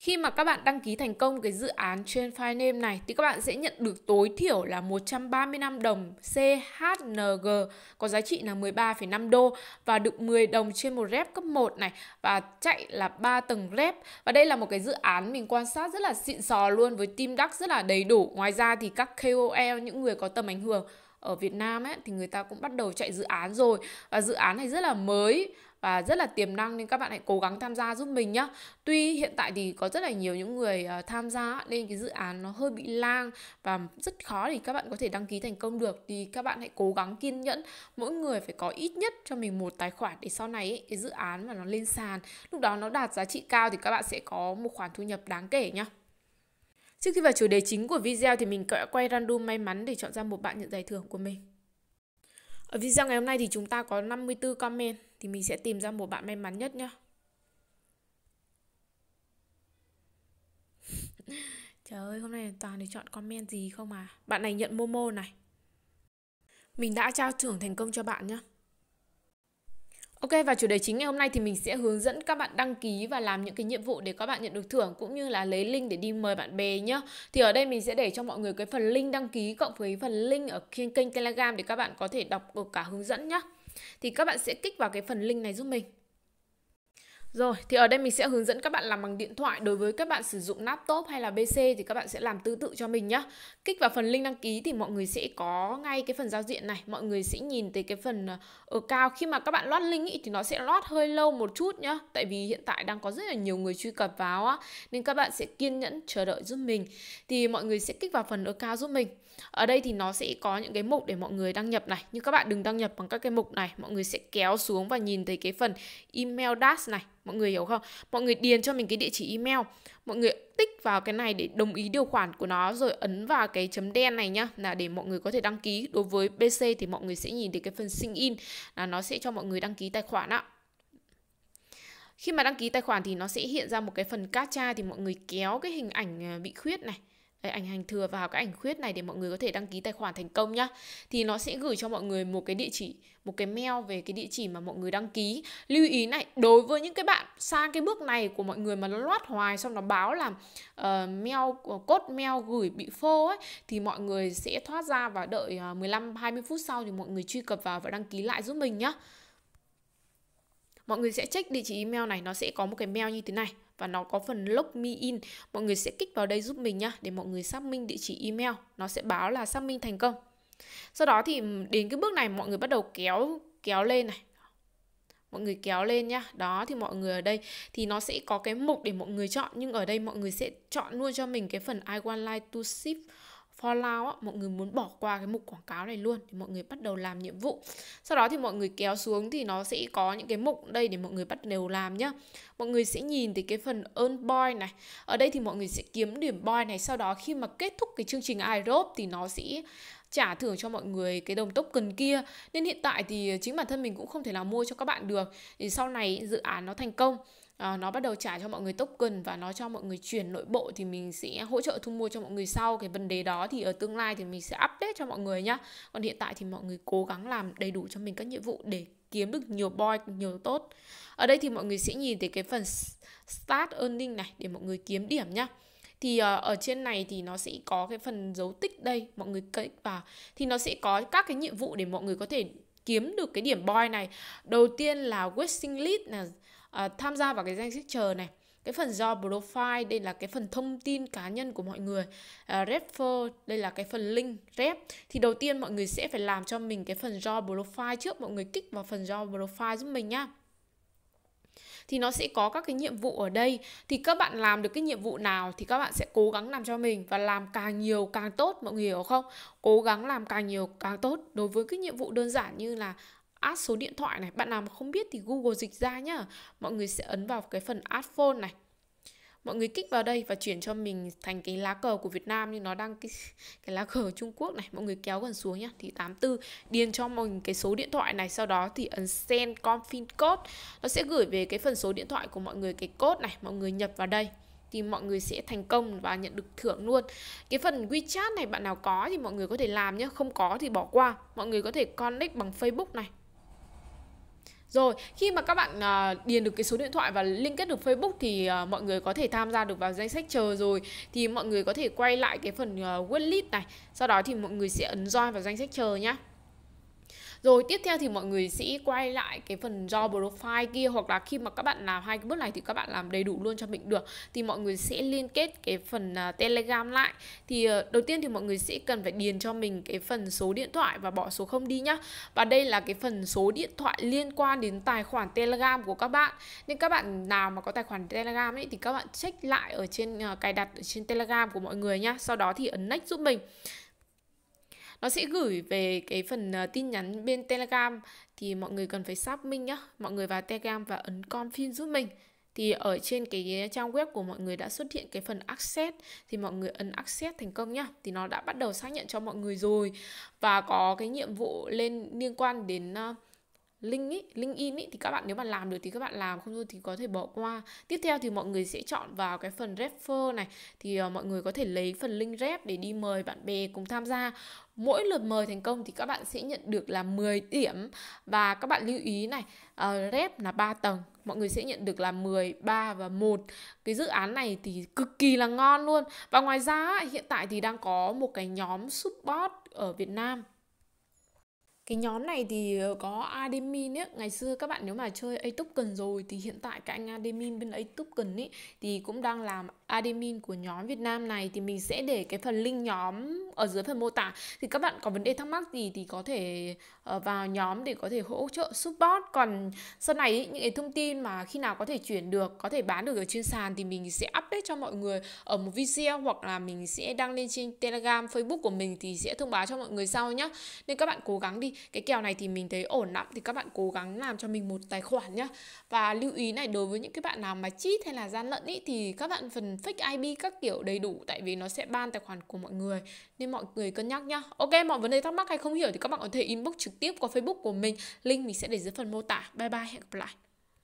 Khi mà các bạn đăng ký thành công cái dự án trên file name này thì các bạn sẽ nhận được tối thiểu là 135 đồng CHNG có giá trị là 13,5 đô và được 10 đồng trên một rep cấp 1 này và chạy là 3 tầng rep. Và đây là một cái dự án mình quan sát rất là xịn sò luôn với team đắc rất là đầy đủ. Ngoài ra thì các KOL những người có tầm ảnh hưởng ở Việt Nam ấy thì người ta cũng bắt đầu chạy dự án rồi và dự án này rất là mới và rất là tiềm năng nên các bạn hãy cố gắng tham gia giúp mình nhé. tuy hiện tại thì có rất là nhiều những người ờ, tham gia nên cái dự án nó hơi bị lang và rất khó thì các bạn có thể đăng ký thành công được thì các bạn hãy cố gắng kiên nhẫn mỗi người phải có ít nhất cho mình một tài khoản để sau này ấy, cái dự án mà nó lên sàn lúc đó nó đạt giá trị cao thì các bạn sẽ có một khoản thu nhập đáng kể nhé. Trước khi vào chủ đề chính của video thì mình đã quay random may mắn để chọn ra một bạn nhận giải thưởng của mình. Ở video ngày hôm nay thì chúng ta có 54 comment thì mình sẽ tìm ra một bạn may mắn nhất nhá. Trời ơi, hôm nay toàn để chọn comment gì không à. Bạn này nhận Momo này. Mình đã trao thưởng thành công cho bạn nhé. Ok và chủ đề chính ngày hôm nay thì mình sẽ hướng dẫn các bạn đăng ký và làm những cái nhiệm vụ để các bạn nhận được thưởng cũng như là lấy link để đi mời bạn bè nhá. Thì ở đây mình sẽ để cho mọi người cái phần link đăng ký cộng với phần link ở trên kênh Telegram để các bạn có thể đọc được cả hướng dẫn nhá. Thì các bạn sẽ kích vào cái phần link này giúp mình. Rồi, thì ở đây mình sẽ hướng dẫn các bạn làm bằng điện thoại. Đối với các bạn sử dụng laptop hay là PC thì các bạn sẽ làm tương tự cho mình nhé. Kích vào phần link đăng ký thì mọi người sẽ có ngay cái phần giao diện này. Mọi người sẽ nhìn thấy cái phần ờ, ở cao. Khi mà các bạn lót link ý, thì nó sẽ lót hơi lâu một chút nhá. Tại vì hiện tại đang có rất là nhiều người truy cập vào á. Nên các bạn sẽ kiên nhẫn chờ đợi giúp mình. Thì mọi người sẽ kích vào phần ở cao giúp mình. Ở đây thì nó sẽ có những cái mục để mọi người đăng nhập này. Nhưng các bạn đừng đăng nhập bằng các cái mục này. Mọi người sẽ kéo xuống và nhìn thấy cái phần email dash này mọi người hiểu không mọi người điền cho mình cái địa chỉ email mọi người tích vào cái này để đồng ý điều khoản của nó rồi ấn vào cái chấm đen này nhá là để mọi người có thể đăng ký đối với bc thì mọi người sẽ nhìn thấy cái phần sinh in là nó sẽ cho mọi người đăng ký tài khoản ạ khi mà đăng ký tài khoản thì nó sẽ hiện ra một cái phần captcha thì mọi người kéo cái hình ảnh à, bị khuyết này đây, ảnh hành thừa vào cái ảnh khuyết này để mọi người có thể đăng ký tài khoản thành công nhá thì nó sẽ gửi cho mọi người một cái địa chỉ một cái mail về cái địa chỉ mà mọi người đăng ký lưu ý này đối với những cái bạn sang cái bước này của mọi người mà nó loát hoài xong nó báo là uh, mail ờ, cốt mail gửi bị phô ấy thì mọi người sẽ thoát ra và đợi 15 ờ, 20 phút sau thì mọi người truy cập vào và đăng ký lại giúp mình nhá mọi người sẽ check địa chỉ email này nó sẽ có một cái mail như thế này và nó có phần log me in. Mọi người sẽ kích vào đây giúp mình nhá để mọi người xác minh địa chỉ email. Nó sẽ báo là xác minh thành công. Sau đó thì đến cái bước này mọi người bắt đầu kéo kéo lên này mọi người kéo lên nhá đó thì mọi người ở đây thì nó sẽ có cái mục để mọi người chọn nhưng ở đây mọi người sẽ chọn luôn cho mình cái phần I want like to ship follow á, mọi người muốn bỏ qua cái mục quảng cáo này luôn thì mọi người bắt đầu làm nhiệm vụ sau đó thì mọi người kéo xuống thì nó sẽ có những cái mục đây để mọi người bắt đầu làm nhá mọi người sẽ nhìn thấy cái phần earn boy này ở đây thì mọi người sẽ kiếm điểm boy này sau đó khi mà kết thúc cái chương trình iRope thì nó sẽ trả thưởng cho mọi người cái đồng token kia nên hiện tại thì chính bản thân mình cũng không thể nào mua cho các bạn được thì sau này dự án nó thành công À, nó bắt đầu trả cho mọi người token và nó cho mọi người chuyển nội bộ thì mình sẽ hỗ trợ thu mua cho mọi người sau cái vấn đề đó thì ở tương lai thì mình sẽ update cho mọi người nhá còn hiện tại thì mọi người cố gắng làm đầy đủ cho mình các nhiệm vụ để kiếm được nhiều boy nhiều tốt ở đây thì mọi người sẽ nhìn thấy cái phần start earning này để mọi người kiếm điểm nhá thì ờ, ở trên này thì nó sẽ có cái phần dấu tích đây mọi người click vào thì nó sẽ có các cái nhiệm vụ để mọi người có thể kiếm được cái điểm boy này đầu tiên là waiting list là uh, ờ, tham gia vào cái danh sách chờ này cái phần job profile đây là cái phần thông tin cá nhân của mọi người uh, refer đây là cái phần link rep thì đầu tiên mọi người sẽ phải làm cho mình cái phần job profile trước mọi người kích vào phần job profile giúp mình nhá thì nó sẽ có các cái nhiệm vụ ở đây thì các bạn làm được cái nhiệm vụ nào thì các bạn sẽ cố gắng làm cho mình và làm càng nhiều càng tốt mọi người hiểu không cố gắng làm càng nhiều càng tốt đối với cái nhiệm vụ đơn giản như là add số điện thoại này bạn nào mà không biết thì google dịch ra nhá mọi người sẽ ấn vào cái phần add phone này mọi người kích vào đây và chuyển cho mình thành cái lá cờ của Việt Nam nhưng nó đang cái, cái lá cờ Trung Quốc này mọi người kéo gần xuống nhá thì 84 điền cho mình cái số điện thoại này sau đó thì ấn send confirm code nó sẽ gửi về cái phần số điện thoại của mọi người cái code này mọi người nhập vào đây thì mọi người sẽ thành công và nhận được thưởng luôn cái phần WeChat này bạn nào có thì mọi người có thể làm nhá không có thì bỏ qua mọi người có thể connect bằng Facebook này rồi, khi mà các bạn à, điền được cái số điện thoại và liên kết được Facebook thì à, mọi người có thể tham gia được vào danh sách chờ rồi thì mọi người có thể quay lại cái phần à, waitlist này. Sau đó thì mọi người sẽ ấn join vào danh sách chờ nhá rồi tiếp theo thì mọi người sẽ quay lại cái phần do profile kia hoặc là khi mà các bạn làm hai cái bước này thì các bạn làm đầy đủ luôn cho mình được thì mọi người sẽ liên kết cái phần uh, telegram lại thì uh, đầu tiên thì mọi người sẽ cần phải điền cho mình cái phần số điện thoại và bỏ số không đi nhá và đây là cái phần số điện thoại liên quan đến tài khoản telegram của các bạn nên các bạn nào mà có tài khoản telegram ấy thì các bạn check lại ở trên uh, cài đặt ở trên telegram của mọi người nhá sau đó thì ấn next giúp mình nó sẽ gửi về cái phần ờ, tin nhắn bên telegram thì mọi người cần phải xác minh nhá mọi người vào telegram và ấn confirm giúp mình thì ở trên cái trang web của mọi người đã xuất hiện cái phần access thì mọi người ấn access thành công nhá thì nó đã bắt đầu xác nhận cho mọi người rồi và có cái nhiệm vụ lên liên quan đến uh, link ý, link in ý, thì các bạn nếu mà làm được thì các bạn làm không thôi thì có thể bỏ qua tiếp theo thì mọi người sẽ chọn vào cái phần refer này thì uh, mọi người có thể lấy phần link rep để đi mời bạn bè cùng tham gia mỗi lượt mời thành công thì các bạn sẽ nhận được là 10 điểm và các bạn lưu ý này uh, ờ, ref là 3 tầng mọi người sẽ nhận được là 10, 3 và 1 cái dự án này thì cực kỳ là ngon luôn và ngoài ra hiện tại thì đang có một cái nhóm support ở Việt Nam cái nhóm này thì ờ, có admin ấy. ngày xưa các bạn nếu mà chơi A token rồi thì hiện tại các anh admin bên A token ấy thì cũng đang làm admin của nhóm Việt Nam này thì mình sẽ để cái phần link nhóm ở dưới phần mô tả thì các bạn có vấn đề thắc mắc gì thì có thể ờ, vào nhóm để có thể hỗ trợ support còn sau này những cái thông tin mà khi nào có thể chuyển được có thể bán được ở trên sàn thì mình sẽ update cho mọi người ở một video hoặc là mình sẽ đăng lên trên telegram facebook của mình thì sẽ thông báo cho mọi người sau nhé nên các bạn cố gắng đi cái kèo này thì mình thấy ổn lắm thì các bạn cố gắng làm cho mình một tài khoản nhé và lưu ý này đối với những cái bạn nào mà cheat hay là gian lận ý thì các bạn phần fake IP các kiểu đầy đủ tại vì nó sẽ ban tài khoản của mọi người nên mọi người cân nhắc nhá. Ok, mọi vấn đề thắc mắc hay không hiểu thì các bạn có thể inbox trực tiếp qua Facebook của mình, link mình sẽ để dưới phần mô tả. Bye bye, hẹn gặp lại.